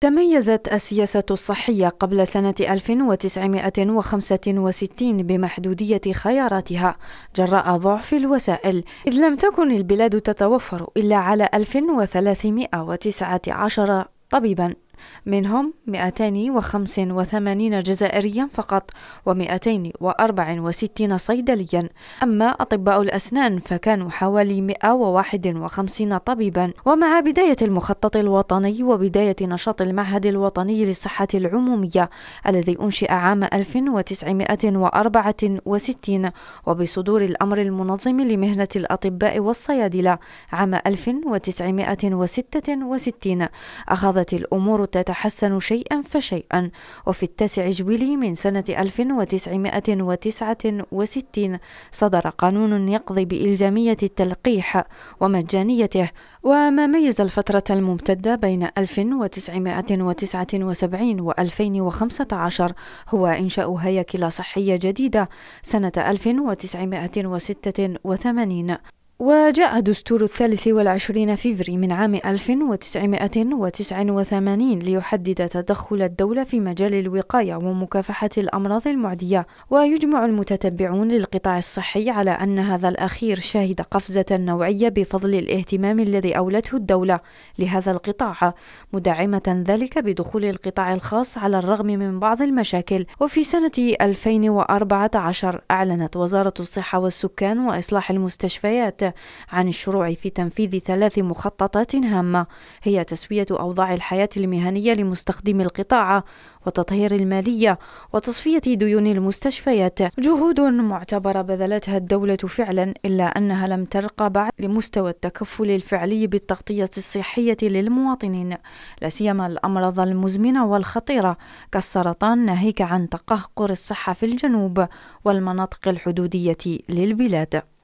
تميزت السياسة الصحية قبل سنة 1965 بمحدودية خياراتها جراء ضعف الوسائل، إذ لم تكن البلاد تتوفر إلا على 1319 طبيبا منهم 285 جزائريا فقط و264 صيدليا أما أطباء الأسنان فكانوا حوالي 151 طبيبا ومع بداية المخطط الوطني وبداية نشاط المعهد الوطني للصحة العمومية الذي أنشئ عام 1964 وبصدور الأمر المنظم لمهنة الأطباء والصيادلة عام 1966 أخذت الأمور تتحسن شيئا فشيئا وفي التاسع جويلي من سنة 1969 صدر قانون يقضي بإلزامية التلقيح ومجانيته وما ميز الفترة الممتدة بين 1979 و 2015 هو إنشاء هياكل صحية جديدة سنة 1986 وجاء دستور الثالث والعشرين فيفري من عام 1989 ليحدد تدخل الدولة في مجال الوقاية ومكافحة الأمراض المعدية ويجمع المتتبعون للقطاع الصحي على أن هذا الأخير شهد قفزة نوعية بفضل الاهتمام الذي أولته الدولة لهذا القطاع مدعمة ذلك بدخول القطاع الخاص على الرغم من بعض المشاكل وفي سنة 2014 أعلنت وزارة الصحة والسكان وإصلاح المستشفيات عن الشروع في تنفيذ ثلاث مخططات هامة هي تسوية أوضاع الحياة المهنية لمستخدمي القطاع وتطهير المالية وتصفية ديون المستشفيات جهود معتبرة بذلتها الدولة فعلا إلا أنها لم ترقى بعد لمستوى التكفل الفعلي بالتغطية الصحية للمواطنين لا سيما الأمراض المزمنة والخطيرة كالسرطان ناهيك عن تقهقر الصحة في الجنوب والمناطق الحدودية للبلاد